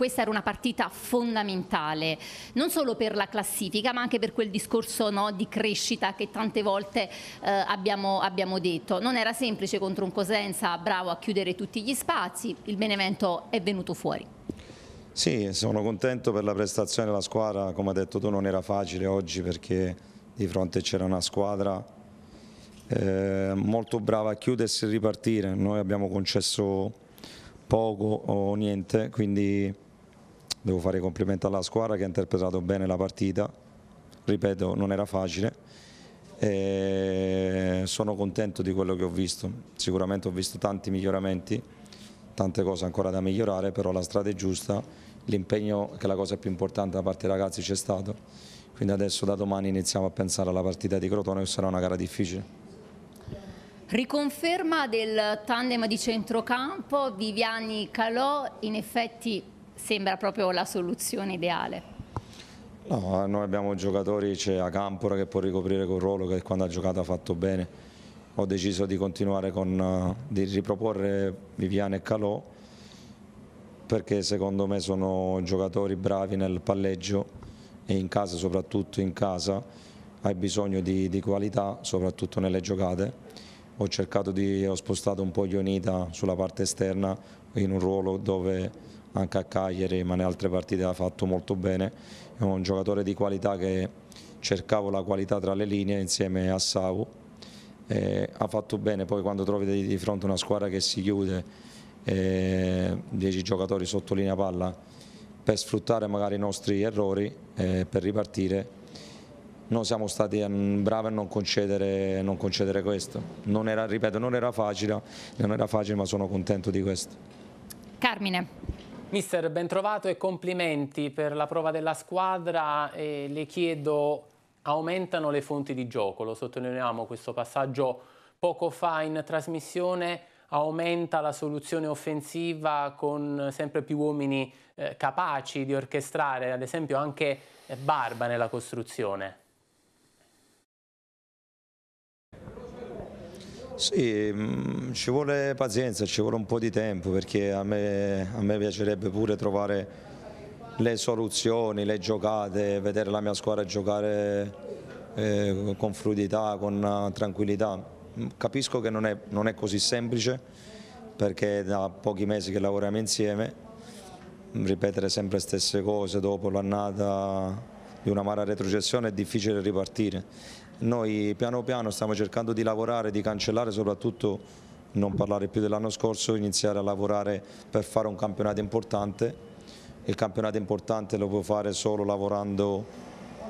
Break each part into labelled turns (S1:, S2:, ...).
S1: questa era una partita fondamentale, non solo per la classifica ma anche per quel discorso no, di crescita che tante volte eh, abbiamo, abbiamo, detto. Non era semplice contro un Cosenza bravo a chiudere tutti gli spazi, il Benevento è venuto fuori. Sì, sono contento per la prestazione della squadra, come hai detto tu non era facile oggi perché di fronte c'era una squadra eh, molto brava a chiudersi e ripartire, noi abbiamo concesso poco o niente, quindi devo fare i complimenti alla squadra che ha interpretato bene la partita, ripeto non era facile, e sono contento di quello che ho visto, sicuramente ho visto tanti miglioramenti, tante cose ancora da migliorare, però la strada è giusta, l'impegno che è la cosa più importante da parte dei ragazzi c'è stato, quindi adesso da domani iniziamo a pensare alla partita di Crotone che sarà una gara difficile. Riconferma del tandem di centrocampo Viviani Calò, in effetti sembra proprio la soluzione ideale. No, noi abbiamo giocatori, c'è Acampora che può ricoprire quel ruolo che quando ha giocato ha fatto bene. Ho deciso di continuare con, eh, di riproporre Viviane e Calò perché secondo me sono giocatori bravi nel palleggio e in casa, soprattutto in casa, hai bisogno di, di qualità, soprattutto nelle giocate. Ho cercato di, ho spostato un po' Ionita sulla parte esterna in un ruolo dove anche a Cagliari ma in altre partite ha fatto molto bene, è un giocatore di qualità che cercavo la qualità tra le linee insieme a Savu, eh, ha fatto bene, poi quando trovi di, fronte una squadra che si chiude, 10 giocatori sotto linea palla, per sfruttare magari i nostri errori, eh, per ripartire, noi siamo stati bravi a non concedere, non concedere questo. Non era, ripeto, non era facile, non era facile ma sono contento di questo. Carmine. Mister, ben trovato e complimenti per la prova della squadra. E le chiedo, aumentano le fonti di gioco? Lo sottolineiamo questo passaggio poco fa in trasmissione. Aumenta la soluzione offensiva con sempre più uomini eh, capaci di orchestrare, ad esempio anche Barba nella costruzione. Sì, mm, ci vuole pazienza, ci vuole un po' di tempo perché a me, a me piacerebbe pure trovare le soluzioni, le giocate, vedere la mia squadra giocare eh, con fluidità, con eh, tranquillità. Mm, capisco che non è, non è così semplice perché da pochi mesi che lavoriamo insieme, mm, ripetere sempre le stesse cose dopo l'annata di una mala retrocessione è difficile ripartire noi piano piano stiamo cercando di lavorare, di cancellare soprattutto non parlare più dell'anno scorso, iniziare a lavorare per fare un campionato importante. Il campionato importante lo può fare solo lavorando,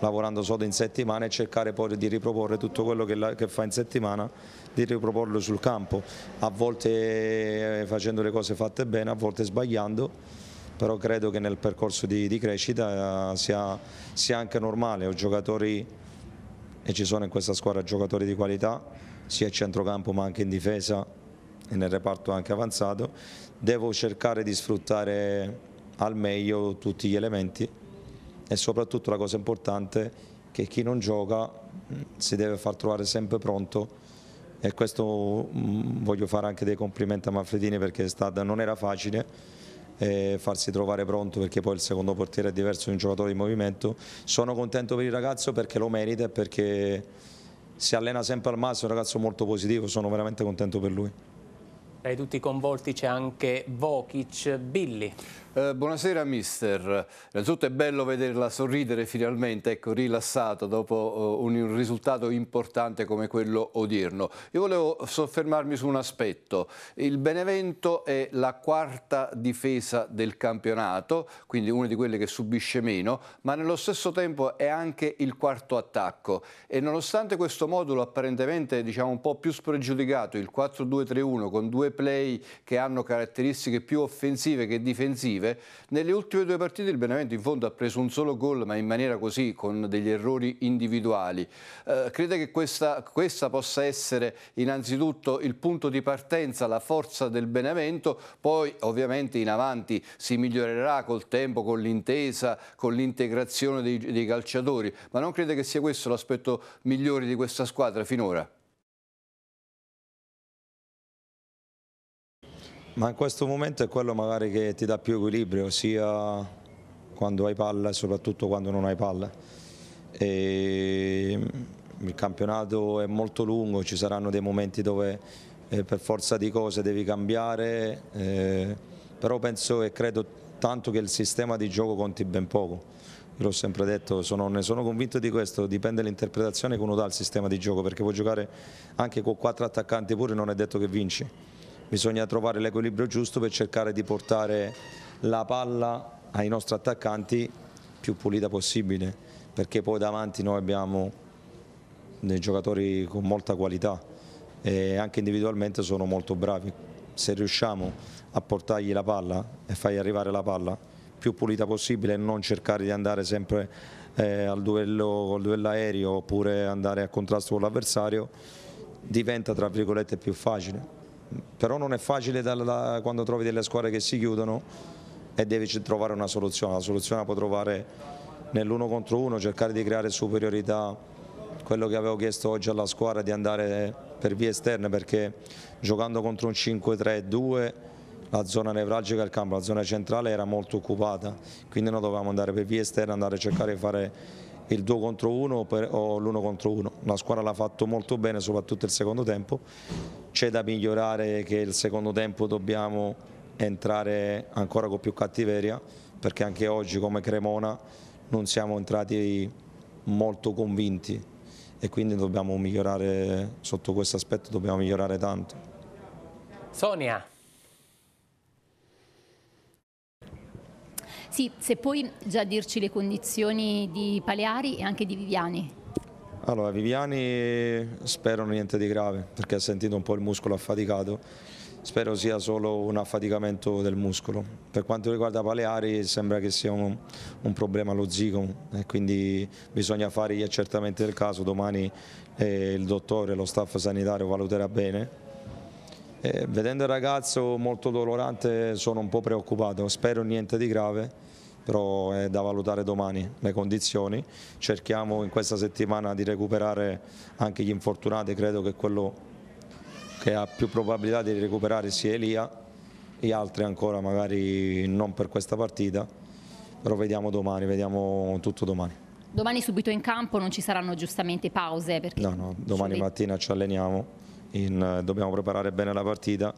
S1: lavorando solo in settimana e cercare poi di riproporre tutto quello che, la, che, fa in settimana, di riproporlo sul campo, a volte eh, facendo le cose fatte bene, a volte sbagliando, però credo che nel percorso di, di crescita eh, sia, sia anche normale, ho giocatori e ci sono in questa squadra giocatori di qualità sia a centrocampo ma anche in difesa e nel reparto anche avanzato. Devo cercare di sfruttare al meglio tutti gli elementi e soprattutto la cosa importante è che chi non gioca si deve far trovare sempre pronto e questo voglio fare anche dei complimenti a Manfredini perché stata, non era facile eh, farsi trovare pronto perché poi il secondo portiere è diverso di un giocatore in movimento. Sono contento per il ragazzo perché lo merita e perché si allena sempre al massimo, è un ragazzo molto positivo, sono veramente contento per lui. Tra i tutti i convolti c'è anche Vokic, Billy. Eh, buonasera mister, innanzitutto è bello vederla sorridere finalmente, ecco, rilassato dopo eh, un risultato importante come quello odierno. Io volevo soffermarmi su un aspetto, il Benevento è la quarta difesa del campionato, quindi una di quelle che subisce meno, ma nello stesso tempo è anche il quarto attacco e nonostante questo modulo apparentemente diciamo, un po' più spregiudicato, il 4-2-3-1 con due play che hanno caratteristiche più offensive che difensive, offensive. Nelle ultime due partite il Benevento in fondo ha preso un solo gol ma in maniera così con degli errori individuali. Eh, crede che questa, questa possa essere innanzitutto il punto di partenza, la forza del Benevento, poi ovviamente in avanti si migliorerà col tempo, con l'intesa, con l'integrazione dei, dei calciatori, ma non crede che sia questo l'aspetto migliore di questa squadra finora? Ma in questo momento è quello magari che ti dà più equilibrio, sia quando hai palla e soprattutto quando non hai palla. E il campionato è molto lungo, ci saranno dei momenti dove eh, per forza di cose devi cambiare, eh, però penso e credo tanto che il sistema di gioco conti ben poco. Io l'ho sempre detto, sono, ne sono convinto di questo, dipende dall'interpretazione che uno dà al sistema di gioco, perché puoi giocare anche con quattro attaccanti pure non è detto che vinci bisogna trovare l'equilibrio giusto per cercare di portare la palla ai nostri attaccanti più pulita possibile, perché poi davanti noi abbiamo dei giocatori con molta qualità e anche individualmente sono molto bravi. Se riusciamo a portargli la palla e fargli arrivare la palla più pulita possibile e non cercare di andare sempre eh, al duello, al duello aereo oppure andare a contrasto con l'avversario, diventa tra virgolette più facile però non è facile da, da, quando trovi delle squadre che si chiudono e devi trovare una soluzione, la soluzione la puoi trovare nell'uno contro uno, cercare di creare superiorità, quello che avevo chiesto oggi alla squadra di andare per vie esterne perché giocando contro un 5-3-2 la zona nevralgica del campo, la zona centrale era molto occupata, quindi noi dovevamo andare per vie esterne, andare a cercare di fare il 2 contro 1 o l'1 contro 1. La squadra l'ha fatto molto bene, soprattutto il secondo tempo. C'è da migliorare che il secondo tempo dobbiamo entrare ancora con più cattiveria, perché anche oggi come Cremona non siamo entrati molto convinti e quindi dobbiamo migliorare sotto questo aspetto, dobbiamo migliorare tanto. Sonia. Sì, se puoi già dirci le condizioni di Paleari e anche di Viviani. Allora, Viviani spero niente di grave perché ha sentito un po' il muscolo affaticato, spero sia solo un affaticamento del muscolo. Per quanto riguarda Paleari sembra che sia un, un problema allo zigomo e quindi bisogna fare gli accertamenti del caso, domani eh, il dottore, lo staff sanitario valuterà bene eh, vedendo il ragazzo molto dolorante sono un po' preoccupato, spero niente di grave, però è eh, da valutare domani le condizioni. Cerchiamo in questa settimana di recuperare anche gli infortunati, credo che quello che ha più probabilità di recuperare sia Elia e altri ancora magari non per questa partita, però vediamo domani, vediamo tutto domani. Domani subito in campo non ci saranno giustamente pause? no, no, domani mattina ci alleniamo in, eh, dobbiamo preparare bene la partita.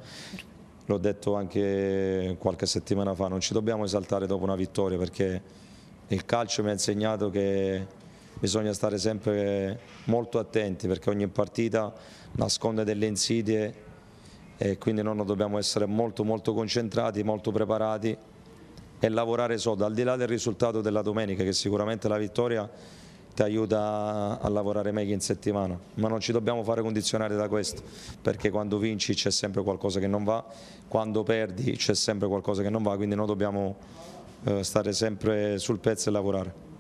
S1: L'ho detto anche qualche settimana fa, non ci dobbiamo esaltare dopo una vittoria perché il calcio mi ha insegnato che bisogna stare sempre molto attenti perché ogni partita nasconde delle insidie e quindi noi dobbiamo essere molto molto concentrati, molto preparati e lavorare sodo, al di là del risultato della domenica che sicuramente la vittoria ti aiuta a lavorare meglio in settimana, ma non ci dobbiamo fare condizionare da questo, perché quando vinci c'è sempre qualcosa che non va, quando perdi c'è sempre qualcosa che non va, quindi noi dobbiamo eh, stare sempre sul pezzo e lavorare.